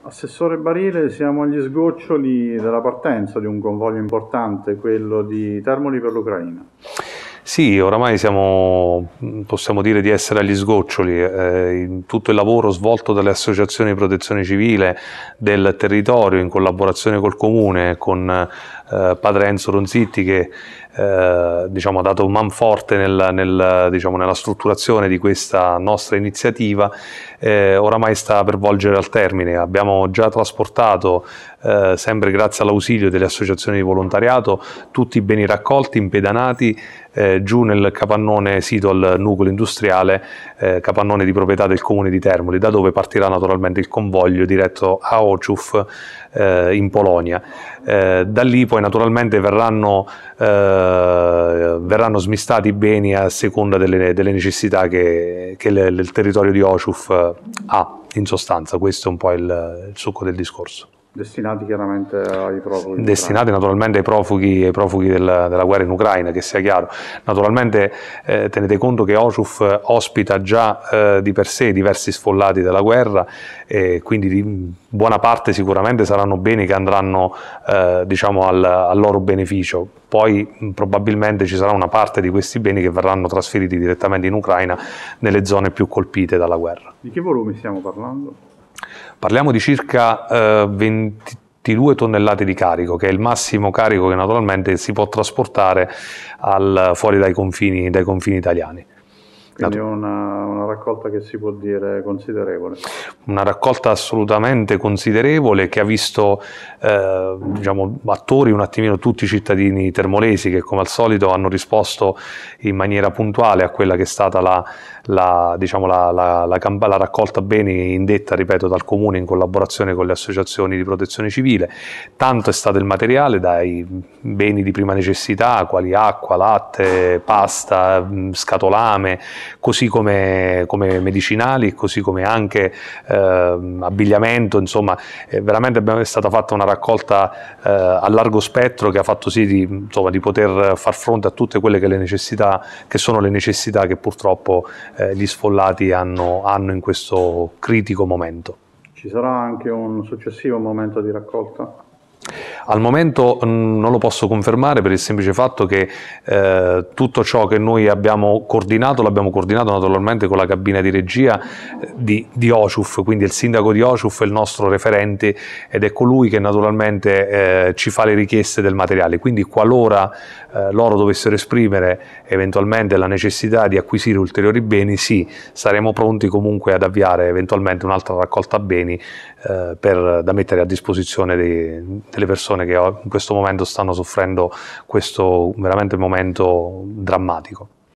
Assessore Barile, siamo agli sgoccioli della partenza di un convoglio importante, quello di Termoli per l'Ucraina. Sì, oramai siamo, possiamo dire di essere agli sgoccioli, eh, tutto il lavoro svolto dalle associazioni di protezione civile del territorio in collaborazione col comune, con eh, padre Enzo Ronzitti che eh, diciamo, ha dato manforte nel, nel, diciamo, nella strutturazione di questa nostra iniziativa, eh, oramai sta per volgere al termine. Abbiamo già trasportato eh, sempre grazie all'ausilio delle associazioni di volontariato, tutti i beni raccolti, impedanati eh, giù nel capannone sito al nucleo industriale, eh, capannone di proprietà del comune di Termoli, da dove partirà naturalmente il convoglio diretto a Ociuf eh, in Polonia. Eh, da lì poi naturalmente verranno, verranno, smistati i beni a seconda delle, delle necessità che, che le, il territorio di Ociuf ha in sostanza questo è un po' il, il succo del discorso. Destinati chiaramente ai profughi. Destinati naturalmente ai profughi, ai profughi della, della, guerra in Ucraina, che sia chiaro. Naturalmente eh, tenete conto che Oshuf eh, ospita già eh, di per sé diversi sfollati della guerra, eh, quindi buona parte sicuramente saranno beni che andranno eh, diciamo al, al loro beneficio. Poi probabilmente ci sarà una parte di questi beni che verranno trasferiti direttamente in Ucraina nelle zone più colpite dalla guerra. Di che volumi stiamo parlando? Parliamo di circa eh, 22 tonnellate di carico, che è il massimo carico che naturalmente si può trasportare al, fuori dai confini, dai confini italiani. Quindi una, una raccolta che si può dire considerevole. Una raccolta assolutamente considerevole che ha visto eh, diciamo, attori un attimino tutti i cittadini termolesi che come al solito hanno risposto in maniera puntuale a quella che è stata la, la, diciamo, la, la raccolta beni indetta, ripeto, dal Comune in collaborazione con le associazioni di protezione civile. Tanto è stato il materiale dai beni di prima necessità, quali acqua, latte, pasta, mm, scatolame così come, come medicinali, così come anche eh, abbigliamento, insomma veramente è stata fatta una raccolta eh, a largo spettro che ha fatto sì di, insomma, di poter far fronte a tutte quelle che, le necessità, che sono le necessità che purtroppo eh, gli sfollati hanno, hanno in questo critico momento. Ci sarà anche un successivo momento di raccolta? Al momento mm, non lo posso confermare per il semplice fatto che eh, tutto ciò che noi abbiamo coordinato l'abbiamo coordinato naturalmente con la cabina di regia eh, di, di Ociuf, quindi il sindaco di Ociuf è il nostro referente ed è colui che naturalmente eh, ci fa le richieste del materiale. Quindi qualora eh, loro dovessero esprimere eventualmente la necessità di acquisire ulteriori beni, sì, saremo pronti comunque ad avviare eventualmente un'altra raccolta beni eh, per, da mettere a disposizione dei, delle persone che in questo momento stanno soffrendo questo veramente momento drammatico.